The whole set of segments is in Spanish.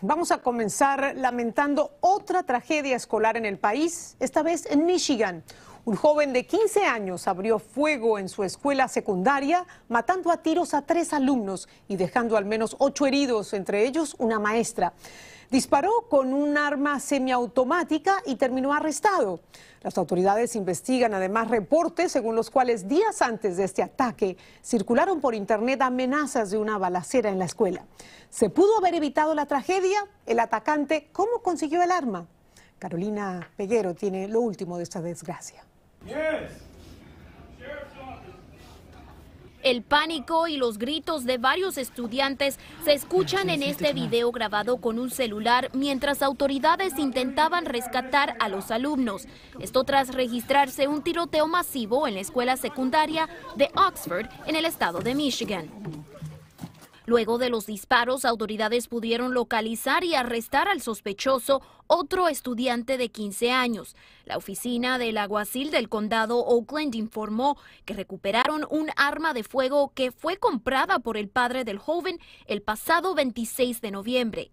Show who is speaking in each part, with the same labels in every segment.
Speaker 1: Vamos a comenzar lamentando otra tragedia escolar en el país, esta vez en Michigan. Un joven de 15 años abrió fuego en su escuela secundaria, matando a tiros a tres alumnos y dejando al menos ocho heridos, entre ellos una maestra. Disparó con un arma semiautomática y terminó arrestado. Las autoridades investigan además reportes según los cuales días antes de este ataque circularon por internet amenazas de una balacera en la escuela. ¿Se pudo haber evitado la tragedia? ¿El atacante cómo consiguió el arma? Carolina Peguero tiene lo último de esta desgracia.
Speaker 2: El pánico y los gritos de varios estudiantes se escuchan en este video grabado con un celular mientras autoridades intentaban rescatar a los alumnos. Esto tras registrarse un tiroteo masivo en la escuela secundaria de Oxford en el estado de Michigan. Luego de los disparos, autoridades pudieron localizar y arrestar al sospechoso, otro estudiante de 15 años. La oficina del aguacil del condado Oakland informó que recuperaron un arma de fuego que fue comprada por el padre del joven el pasado 26 de noviembre.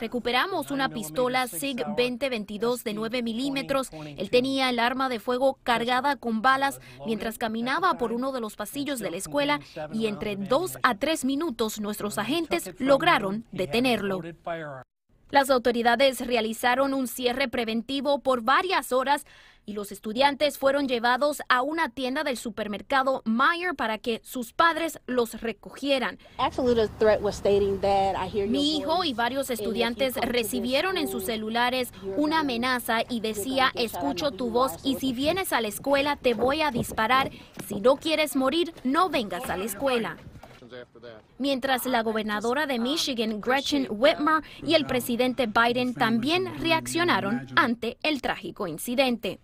Speaker 2: Recuperamos una pistola SIG 2022 de 9 milímetros. Él tenía el arma de fuego cargada con balas mientras caminaba por uno de los pasillos de la escuela y entre dos a tres minutos nuestros agentes lograron detenerlo. Las autoridades realizaron un cierre preventivo por varias horas y los estudiantes fueron llevados a una tienda del supermercado Mayer para que sus padres los recogieran. Mi hijo y varios estudiantes recibieron en sus celulares una amenaza y decía, escucho tu voz y si vienes a la escuela te voy a disparar, si no quieres morir no vengas a la escuela. Mientras la ah, gobernadora de ah, Michigan, Gretchen Whitmer, ah, y el presidente Biden también reaccionaron ante el trágico incidente.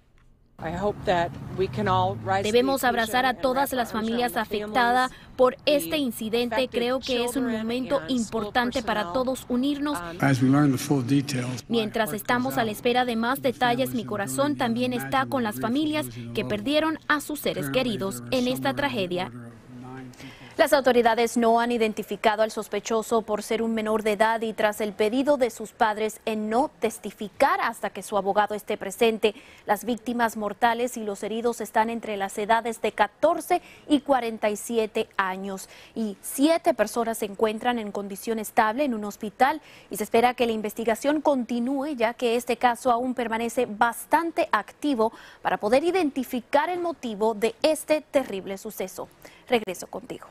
Speaker 2: Debemos abrazar a todas las familias afectadas por este incidente. Creo que es un momento importante para todos unirnos. Um, Mientras estamos a la espera de más detalles, mi corazón también está con las familias que perdieron a sus seres queridos en esta tragedia las autoridades no han identificado al sospechoso por ser un menor de edad y tras el pedido de sus padres en no testificar hasta que su abogado esté presente, las víctimas mortales y los heridos están entre las edades de 14 y 47 años y siete personas se encuentran en condición estable en un hospital y se espera que la investigación continúe ya que este caso aún permanece bastante activo para poder identificar el motivo de este terrible suceso. Regreso contigo.